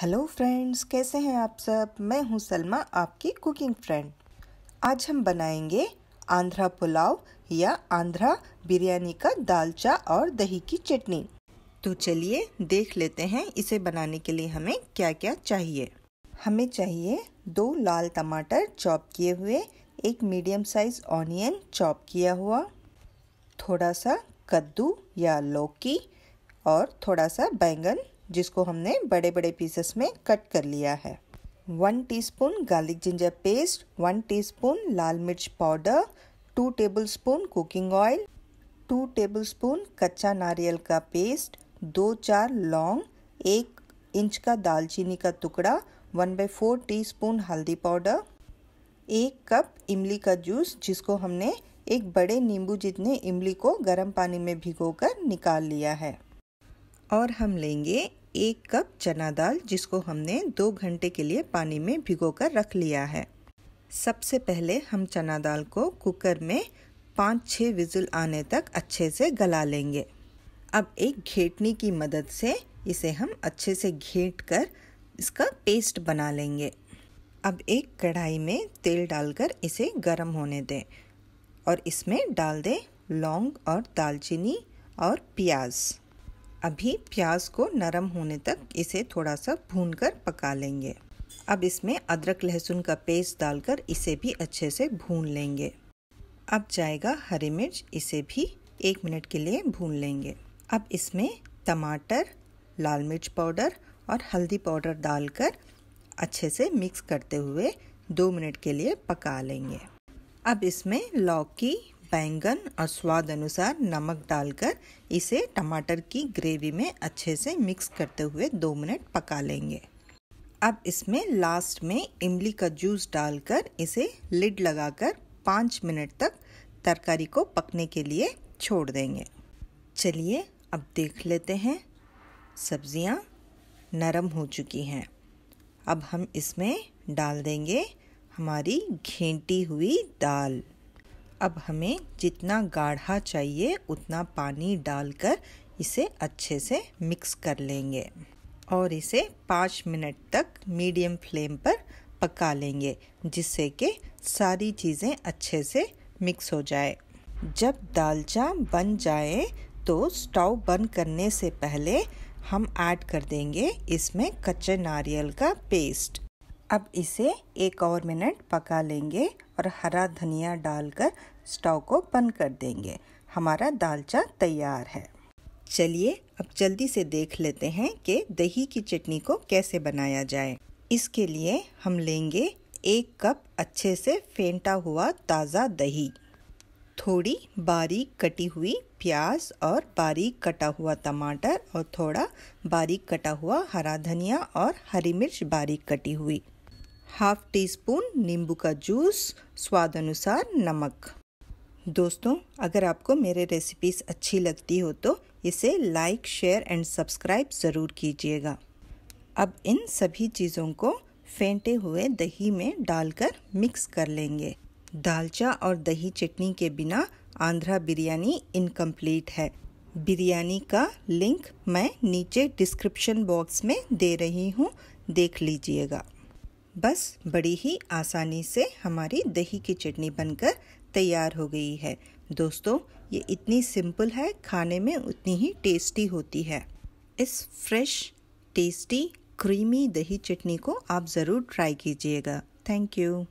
hello friends कैसे हैं आप सब मैं हूं सलमा आपकी कुकिंग फ्रेंड आज हम बनाएंगे आंध्रा पुलाव या आंध्रा बिरयानी का दालचा और दही की चटनी तो चलिए देख लेते हैं इसे बनाने के लिए हमें क्या क्या चाहिए हमें चाहिए दो लाल टमाटर चॉप किए हुए एक मीडियम साइज ऑनियन चॉप किया हुआ थोड़ा सा कद्दू या लौकी और थोड़ा सा बैंगन जिसको हमने बड़े बड़े पीसेस में कट कर लिया है one teaspoon garlic ginger paste one teaspoon लाल मिर्च powder two tablespoon cooking oil two tablespoon कच्चा नारियल का पेस्ट दो चार लौंग एक इंच का दालचीनी का टुकड़ा वन बाई फोर टी हल्दी पाउडर एक कप इमली का जूस जिसको हमने एक बड़े नींबू जितने इमली को गर्म पानी में भिगोकर निकाल लिया है और हम लेंगे एक कप चना दाल जिसको हमने दो घंटे के लिए पानी में भिगो कर रख लिया है सबसे पहले हम चना दाल को कुकर में पाँच छः विजुल आने तक अच्छे से गला लेंगे अब एक घेटनी की मदद से इसे हम अच्छे से घेट कर इसका पेस्ट बना लेंगे अब एक कढ़ाई में तेल डालकर इसे गर्म होने दें और इसमें डाल दें लौंग और दालचीनी और प्याज़ अभी प्याज को नरम होने तक इसे थोड़ा सा भून कर पका लेंगे अब इसमें अदरक लहसुन का पेस्ट डालकर इसे भी अच्छे से भून लेंगे अब जाएगा हरी मिर्च इसे भी एक मिनट के लिए भून लेंगे अब इसमें टमाटर लाल मिर्च पाउडर और हल्दी पाउडर डालकर अच्छे से मिक्स करते हुए दो मिनट के लिए पका लेंगे अब इसमें लौकी बैंगन और स्वाद अनुसार नमक डालकर इसे टमाटर की ग्रेवी में अच्छे से मिक्स करते हुए दो मिनट पका लेंगे अब इसमें लास्ट में इमली का जूस डालकर इसे लिड लगाकर पाँच मिनट तक तरकारी को पकने के लिए छोड़ देंगे चलिए अब देख लेते हैं सब्जियां नरम हो चुकी हैं अब हम इसमें डाल देंगे हमारी घेंटी हुई दाल अब हमें जितना गाढ़ा चाहिए उतना पानी डालकर इसे अच्छे से मिक्स कर लेंगे और इसे पाँच मिनट तक मीडियम फ्लेम पर पका लेंगे जिससे कि सारी चीज़ें अच्छे से मिक्स हो जाए जब दालचा बन जाए तो स्टोव बंद करने से पहले हम ऐड कर देंगे इसमें कच्चे नारियल का पेस्ट अब इसे एक और मिनट पका लेंगे और हरा धनिया डालकर स्टोव को बंद कर देंगे हमारा दालचा तैयार है चलिए अब जल्दी से देख लेते हैं कि दही की चटनी को कैसे बनाया जाए इसके लिए हम लेंगे एक कप अच्छे से फेंटा हुआ ताज़ा दही थोड़ी बारीक कटी हुई प्याज और बारीक कटा हुआ टमाटर और थोड़ा बारीक कटा हुआ हरा धनिया और हरी मिर्च बारीक कटी हुई हाफ टी स्पून नींबू का जूस स्वाद अनुसार नमक दोस्तों अगर आपको मेरे रेसिपीज़ अच्छी लगती हो तो इसे लाइक शेयर एंड सब्सक्राइब ज़रूर कीजिएगा अब इन सभी चीज़ों को फेंटे हुए दही में डालकर मिक्स कर लेंगे दालचा और दही चटनी के बिना आंध्रा बिरयानी इनकम्प्लीट है बिरयानी का लिंक मैं नीचे डिस्क्रिप्शन बॉक्स में दे रही हूँ देख लीजिएगा बस बड़ी ही आसानी से हमारी दही की चटनी बनकर तैयार हो गई है दोस्तों ये इतनी सिंपल है खाने में उतनी ही टेस्टी होती है इस फ्रेश टेस्टी क्रीमी दही चटनी को आप ज़रूर ट्राई कीजिएगा थैंक यू